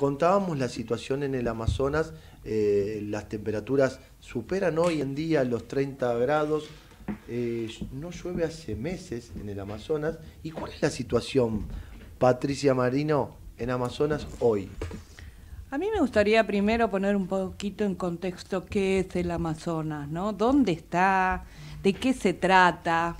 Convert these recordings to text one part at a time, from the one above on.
Contábamos la situación en el Amazonas, eh, las temperaturas superan hoy en día los 30 grados, eh, no llueve hace meses en el Amazonas. ¿Y cuál es la situación, Patricia Marino, en Amazonas hoy? A mí me gustaría primero poner un poquito en contexto qué es el Amazonas, ¿no? ¿Dónde está? ¿De qué se trata?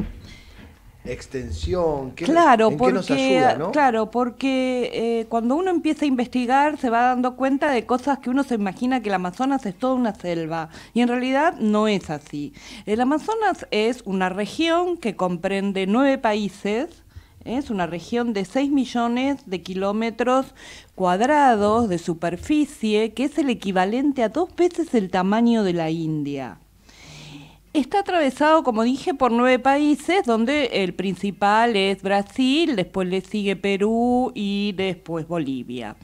extensión? claro, porque, Claro, eh, porque cuando uno empieza a investigar se va dando cuenta de cosas que uno se imagina que el Amazonas es toda una selva y en realidad no es así. El Amazonas es una región que comprende nueve países. ¿eh? Es una región de 6 millones de kilómetros cuadrados de superficie, que es el equivalente a dos veces el tamaño de la India. Está atravesado, como dije, por nueve países, donde el principal es Brasil, después le sigue Perú y después Bolivia.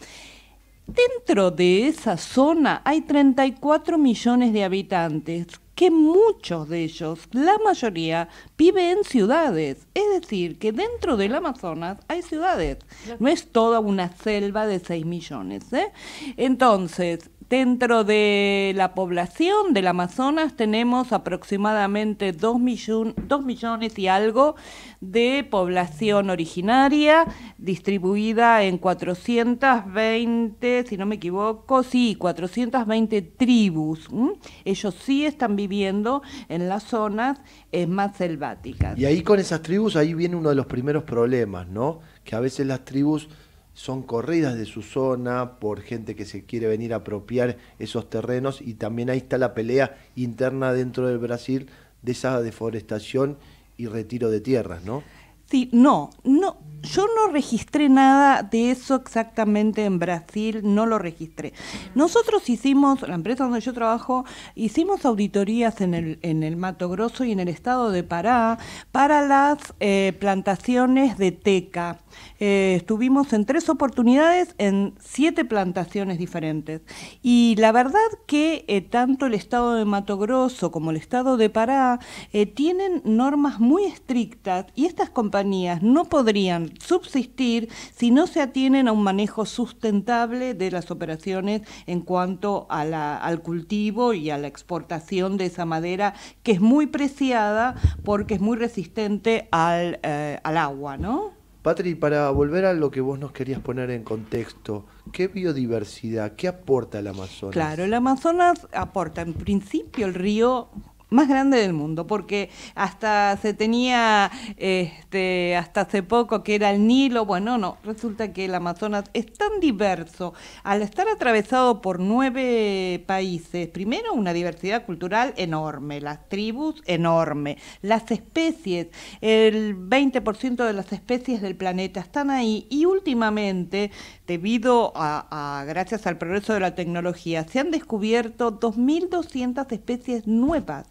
Dentro de esa zona hay 34 millones de habitantes, que muchos de ellos, la mayoría, vive en ciudades. Es decir, que dentro del Amazonas hay ciudades. No es toda una selva de 6 millones. ¿eh? Entonces, Dentro de la población del Amazonas tenemos aproximadamente 2, millones y algo de población originaria distribuida en 420, si no me equivoco, sí, 420 tribus. Ellos sí están viviendo en las zonas eh, más selváticas. Y ahí con esas tribus, ahí viene uno de los primeros problemas, ¿no? Que a veces las tribus son corridas de su zona por gente que se quiere venir a apropiar esos terrenos y también ahí está la pelea interna dentro del Brasil de esa deforestación y retiro de tierras, ¿no? Sí, no, no, yo no registré nada de eso exactamente en Brasil, no lo registré. Nosotros hicimos, la empresa donde yo trabajo, hicimos auditorías en el, en el Mato Grosso y en el estado de Pará para las eh, plantaciones de teca. Eh, estuvimos en tres oportunidades en siete plantaciones diferentes. Y la verdad que eh, tanto el estado de Mato Grosso como el estado de Pará tienen normas muy estrictas y estas compañías no podrían subsistir si no se atienen a un manejo sustentable de las operaciones en cuanto a al cultivo y a la exportación de esa madera que es muy preciada porque es muy resistente eh, al, agua, ¿no? Patri, para volver a lo que vos nos querías poner en contexto, ¿qué biodiversidad, qué aporta el Amazonas? Claro, el Amazonas aporta en principio el río más grande del mundo, porque hasta se tenía, este, hasta hace poco que era el Nilo, bueno, no, resulta que el Amazonas es tan diverso, al estar atravesado por nueve países, primero una diversidad cultural enorme, las tribus enorme, las especies, el 20% de las especies del planeta están ahí y últimamente, debido a, a gracias al progreso de la tecnología, se han descubierto 2.200 especies nuevas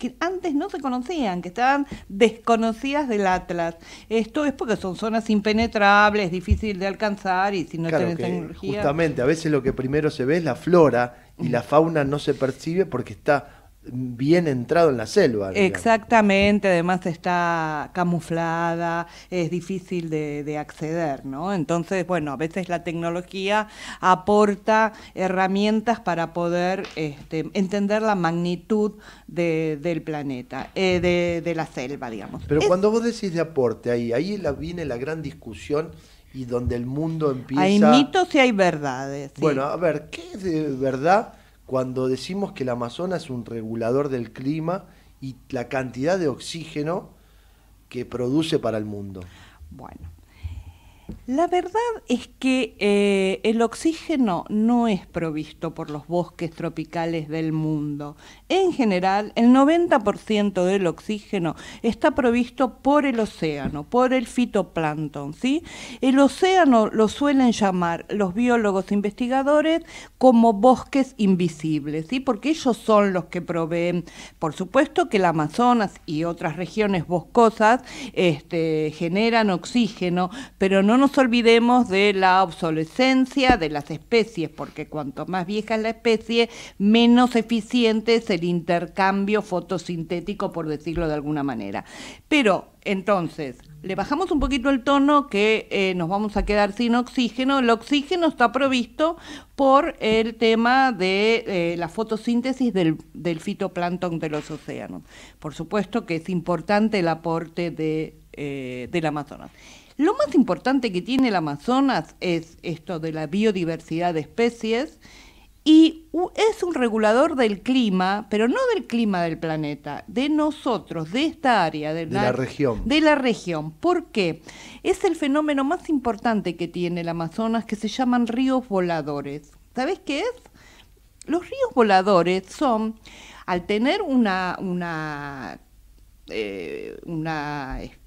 que antes no se conocían, que estaban desconocidas del Atlas. Esto es porque son zonas impenetrables, difícil de alcanzar y si no tecnología. Justamente, a veces lo que primero se ve es la flora y la fauna no se percibe porque está bien entrado en la selva. Exactamente, además está camuflada, es difícil de, acceder, ¿no? Entonces, bueno, a veces la tecnología aporta herramientas para poder este, entender la magnitud del planeta, eh, de, la selva, digamos. Pero cuando vos decís de aporte, ahí, ahí viene la gran discusión y donde el mundo empieza... Hay mitos y hay verdades. Bueno, a ver, ¿qué es de verdad? cuando decimos que el Amazonas es un regulador del clima y la cantidad de oxígeno que produce para el mundo. Bueno, la verdad es que eh, el oxígeno no es provisto por los bosques tropicales del mundo. En general, el 90% del oxígeno está provisto por el océano, por el fitoplancton. ¿sí? El océano lo suelen llamar los biólogos investigadores como bosques invisibles, ¿sí? porque ellos son los que proveen, por supuesto que el Amazonas y otras regiones boscosas este, generan oxígeno, pero no nos olvidemos de la obsolescencia de las especies, porque cuanto más vieja es la especie, menos eficiente es el intercambio fotosintético, por decirlo de alguna manera. Pero entonces, le bajamos un poquito el tono que eh, nos vamos a quedar sin oxígeno. El oxígeno está provisto por el tema de eh, la fotosíntesis del fitoplancton de los océanos. Por supuesto que es importante el aporte de eh, del Amazonas. Lo más importante que tiene el Amazonas es esto de la biodiversidad de especies y es un regulador del clima, pero no del clima del planeta, de nosotros, de esta área, de, la, región. De la región. ¿Por qué? Es el fenómeno más importante que tiene el Amazonas que se llaman ríos voladores. ¿Sabes qué es? Los ríos voladores son, al tener una, una, eh, una especie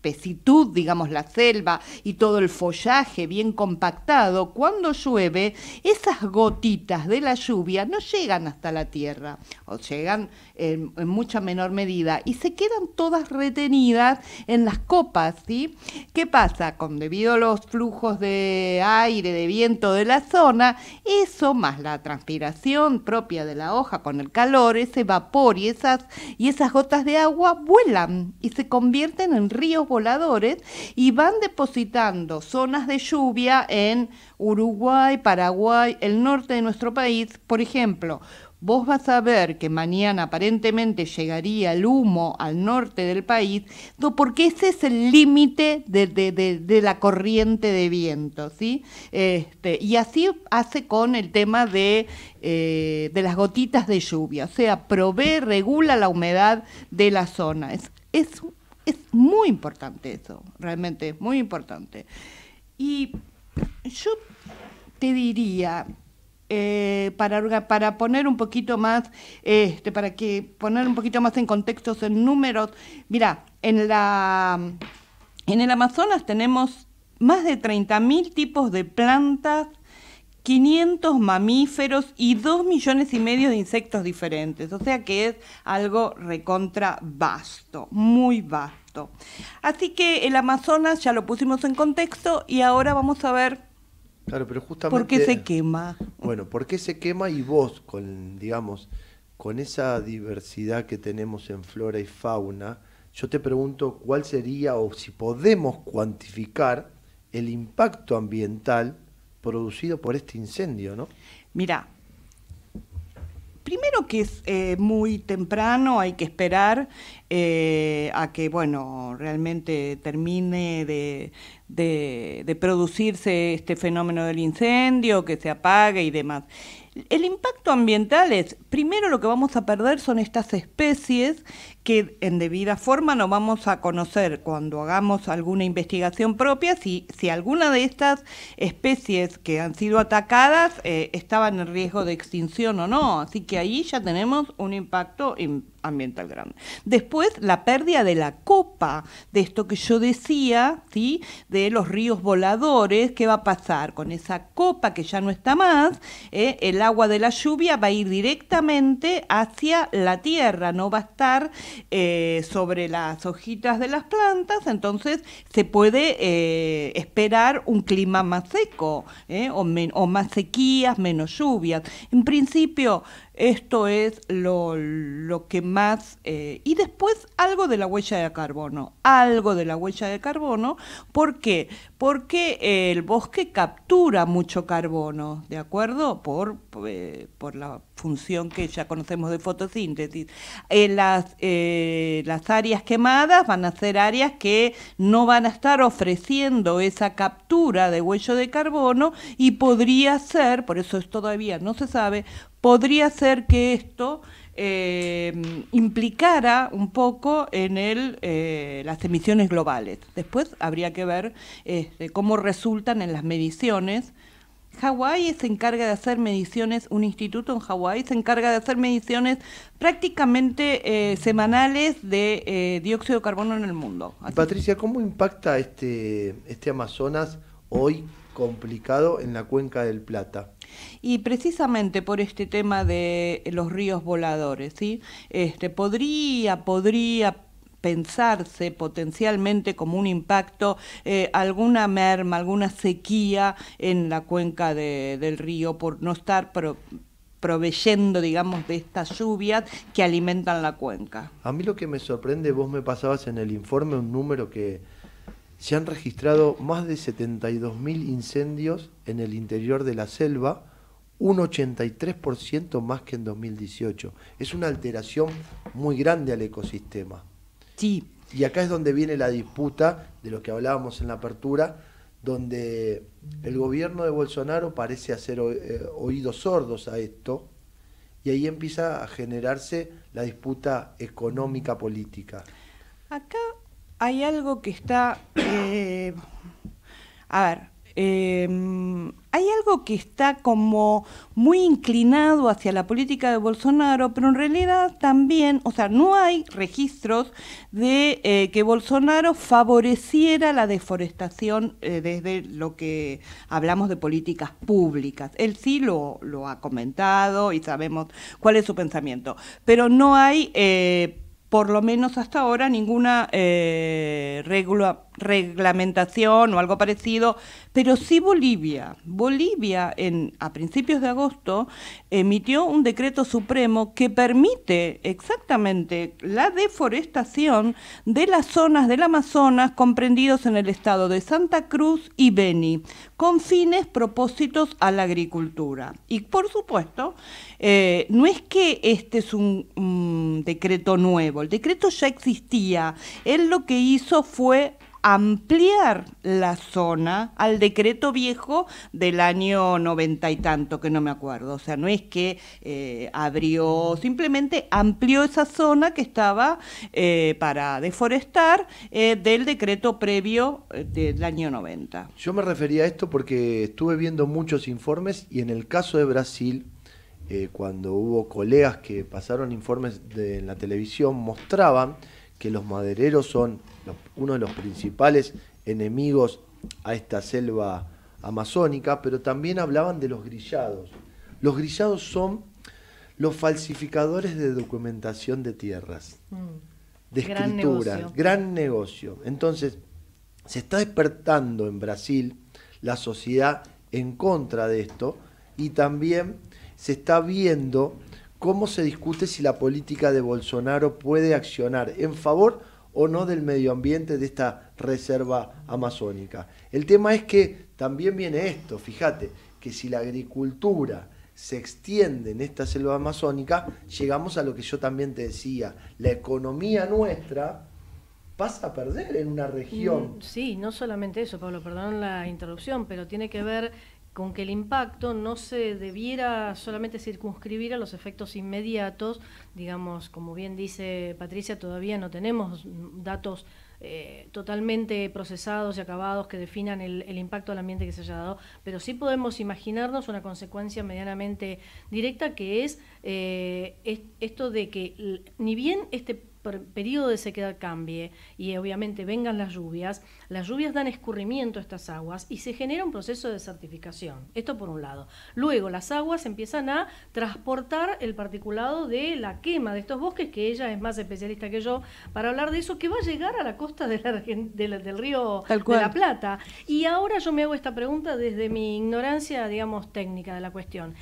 digamos la selva y todo el follaje bien compactado, cuando llueve, esas gotitas de la lluvia no llegan hasta la tierra, o llegan en, mucha menor medida, y se quedan todas retenidas en las copas, ¿sí? ¿Qué pasa? Con debido a los flujos de aire, de viento de la zona, eso más la transpiración propia de la hoja con el calor, ese vapor y esas, y esas gotas de agua vuelan y se convierten en ríos voladores y van depositando zonas de lluvia en Uruguay, Paraguay, el norte de nuestro país. Por ejemplo, vos vas a ver que mañana aparentemente llegaría el humo al norte del país, porque ese es el límite de, la corriente de viento, ¿sí? Este, y así hace con el tema eh, de, las gotitas de lluvia, o sea, provee, regula la humedad de la zona. Es, es es muy importante eso, realmente es muy importante. Y yo te diría, eh, para, para poner un poquito más, este, para que poner un poquito más en contextos, en números, mira, en la en el Amazonas tenemos más de 30.000 tipos de plantas 500 mamíferos y 2 millones y medio de insectos diferentes. O sea que es algo recontra vasto, muy vasto. Así que el Amazonas ya lo pusimos en contexto y ahora vamos a ver claro, pero justamente, por qué se quema. Bueno, por qué se quema y vos, con, digamos, con esa diversidad que tenemos en flora y fauna, yo te pregunto cuál sería o si podemos cuantificar el impacto ambiental producido por este incendio, ¿no? Mira, primero que es eh, muy temprano, hay que esperar eh, a que, bueno, realmente termine de, de, producirse este fenómeno del incendio, que se apague y demás. El impacto ambiental es, primero lo que vamos a perder son estas especies que en debida forma no vamos a conocer cuando hagamos alguna investigación propia si, si alguna de estas especies que han sido atacadas eh, estaban en riesgo de extinción o no. Así que ahí ya tenemos un impacto ambiental grande. Después, la pérdida de la copa, de esto que yo decía, ¿sí? de los ríos voladores, ¿qué va a pasar? Con esa copa que ya no está más, eh, el agua de la lluvia va a ir directamente hacia la tierra, no va a estar eh, sobre las hojitas de las plantas, entonces se puede eh, esperar un clima más seco ¿eh? o, o más sequías, menos lluvias. En principio, esto es lo, que más... Eh, y después algo de la huella de carbono, algo de la huella de carbono. ¿Por qué? Porque eh, el bosque captura mucho carbono, ¿de acuerdo? Por, eh, por la función que ya conocemos de fotosíntesis. en las, las áreas quemadas van a ser áreas que no van a estar ofreciendo esa captura de huello de carbono y podría ser, por eso es todavía no se sabe, podría ser que esto eh, implicara un poco en el, eh, las emisiones globales. Después habría que ver este, cómo resultan en las mediciones. Hawái se encarga de hacer mediciones, un instituto en Hawái se encarga de hacer mediciones prácticamente eh, semanales de dióxido de carbono en el mundo. Patricia, ¿cómo impacta este, este Amazonas hoy? complicado en la cuenca del Plata. Y precisamente por este tema de los ríos voladores, ¿sí? Este, podría, podría pensarse potencialmente como un impacto eh, alguna merma, alguna sequía en la cuenca del río por no estar proveyendo, digamos, de estas lluvias que alimentan la cuenca. A mí lo que me sorprende, vos me pasabas en el informe un número que se han registrado más de 72.000 incendios en el interior de la selva, un 83% más que en 2018. Es una alteración muy grande al ecosistema. Sí. Y acá es donde viene la disputa de lo que hablábamos en la apertura, donde el gobierno de Bolsonaro parece hacer eh, oídos sordos a esto y ahí empieza a generarse la disputa económica política. Acá hay algo que está... Eh, a ver, eh, hay algo que está como muy inclinado hacia la política de Bolsonaro, pero en realidad también, o sea, no hay registros de eh, que Bolsonaro favoreciera la deforestación desde lo que hablamos de políticas públicas. Él sí lo ha comentado y sabemos cuál es su pensamiento, pero no hay por lo menos hasta ahora, ninguna eh, regla reglamentación o algo parecido, pero sí Bolivia. Bolivia en, a principios de agosto emitió un decreto supremo que permite exactamente la deforestación de las zonas del Amazonas comprendidos en el estado de Santa Cruz y Beni, con fines propósitos a la agricultura. Y por supuesto, eh, no es que este es un, un decreto nuevo, el decreto ya existía. Él lo que hizo fue ampliar la zona al decreto viejo del año noventa y tanto, que no me acuerdo. O sea, no es que eh, abrió, simplemente amplió esa zona que estaba eh, para deforestar eh, del decreto previo del año noventa. Yo me refería a esto porque estuve viendo muchos informes y en el caso de Brasil, cuando hubo colegas que pasaron informes en la televisión, mostraban que los madereros son uno de los principales enemigos a esta selva amazónica, pero también hablaban de los grillados. Los grillados son los falsificadores de documentación de tierras, mm. de gran escritura, gran negocio. Entonces, se está despertando en Brasil la sociedad en contra de esto y también se está viendo ¿Cómo se discute si la política de Bolsonaro puede accionar en favor o no del medio ambiente de esta reserva amazónica? El tema es que también viene esto, fíjate, que si la agricultura se extiende en esta selva amazónica, llegamos a lo que yo también te decía, la economía nuestra pasa a perder en una región. Mm, sí, no solamente eso, Pablo, perdón la interrupción, pero tiene que ver con que el impacto no se debiera solamente circunscribir a los efectos inmediatos, digamos, como bien dice Patricia, todavía no tenemos datos eh, totalmente procesados y acabados que definan el, impacto al ambiente que se haya dado, pero sí podemos imaginarnos una consecuencia medianamente directa que es eh, esto de que ni bien este periodo de sequedad cambie y obviamente vengan las lluvias, las lluvias dan escurrimiento a estas aguas y se genera un proceso de desertificación. Esto por un lado. Luego las aguas empiezan a transportar el particulado de la quema de estos bosques, que ella es más especialista que yo para hablar de eso, que va a llegar a la costa del río de la Plata. Y ahora yo me hago esta pregunta desde mi ignorancia, digamos, técnica de la cuestión.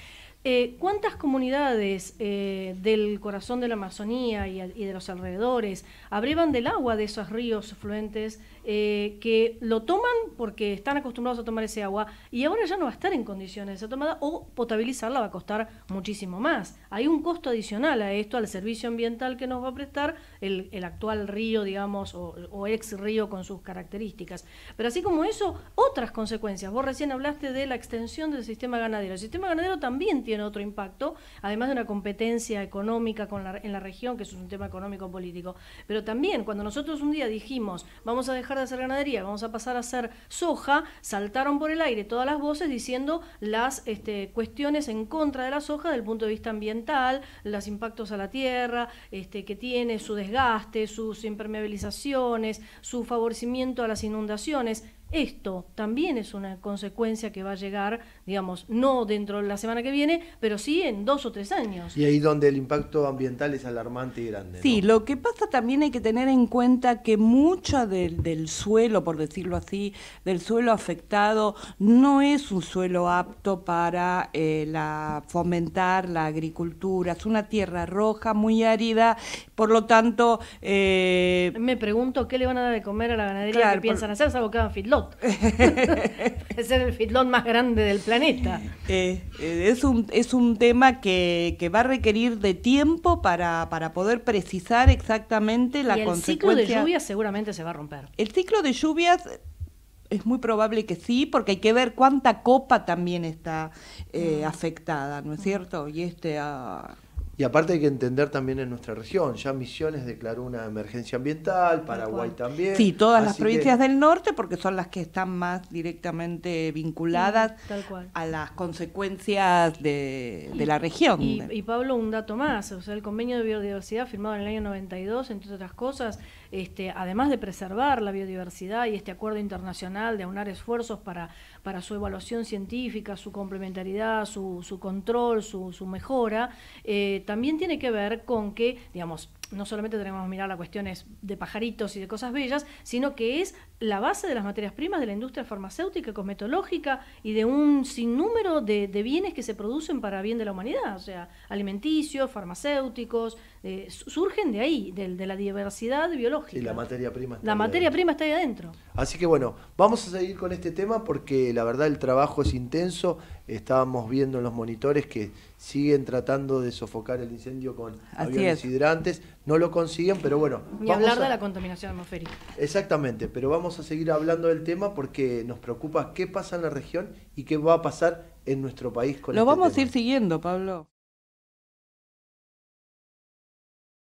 Eh, ¿Cuántas comunidades eh, del corazón de la Amazonía y, de los alrededores abrevan del agua de esos ríos afluentes, eh, que lo toman porque están acostumbrados a tomar ese agua y ahora ya no va a estar en condiciones de ser tomada o potabilizarla va a costar muchísimo más? Hay un costo adicional a esto, al servicio ambiental que nos va a prestar, el, actual río, digamos, o, ex río con sus características. Pero así como eso, otras consecuencias. Vos recién hablaste de la extensión del sistema ganadero. El sistema ganadero también tiene otro impacto, además de una competencia económica en la región, que es un tema económico-político. Pero también, cuando nosotros un día dijimos, vamos a dejar de hacer ganadería, vamos a pasar a hacer soja, saltaron por el aire todas las voces diciendo las este, cuestiones en contra de la soja desde el punto de vista ambiental, los impactos a la tierra, este, que tiene su desgaste gaste sus impermeabilizaciones, su favorecimiento a las inundaciones. Esto también es una consecuencia que va a llegar digamos, no dentro de la semana que viene, pero sí en dos o tres años. Y ahí donde el impacto ambiental es alarmante y grande. Sí, lo que pasa también hay que tener en cuenta que mucho del, suelo, por decirlo así, del suelo afectado, no es un suelo apto para eh, la, fomentar la agricultura, es una tierra roja, muy árida, por lo tanto... Eh, Me pregunto qué le van a dar de comer a la ganadería que piensan hacer, salvo que hagan feedlot. Es el feedlot más grande del planeta eh, eh, es, un, tema que, va a requerir de tiempo para, poder precisar exactamente la y el ciclo de lluvias seguramente se va a romper. El ciclo de lluvias es muy probable que sí, porque hay que ver cuánta copa también está eh, mm. afectada, ¿no es cierto? Y este. a... Ah, y aparte hay que entender también en nuestra región, ya Misiones declaró una emergencia ambiental, Paraguay también. Sí, todas las provincias del norte porque son las que están más directamente vinculadas mm, a las consecuencias de, la región. Y, Pablo, un dato más, o sea, el convenio de biodiversidad firmado en el año 92, entre otras cosas, este, además de preservar la biodiversidad y este acuerdo internacional de aunar esfuerzos para, para su evaluación científica, su complementariedad, su, su control, su, mejora, eh, también tiene que ver con que, digamos, no solamente tenemos que mirar las cuestiones de pajaritos y de cosas bellas, sino que es la base de las materias primas de la industria farmacéutica, cosmetológica y de un sinnúmero de, bienes que se producen para bien de la humanidad, o sea, alimenticios, farmacéuticos, eh, surgen de ahí, de, la diversidad biológica. Y la materia prima. Está la ahí materia adentro. prima está ahí adentro. Así que bueno, vamos a seguir con este tema porque la verdad el trabajo es intenso, estábamos viendo en los monitores que siguen tratando de sofocar el incendio con aviones no lo consiguen, pero bueno. Y hablar de la contaminación atmosférica. Exactamente, pero vamos a seguir hablando del tema porque nos preocupa qué pasa en la región y qué va a pasar en nuestro país con Lo este vamos a ir siguiendo, Pablo.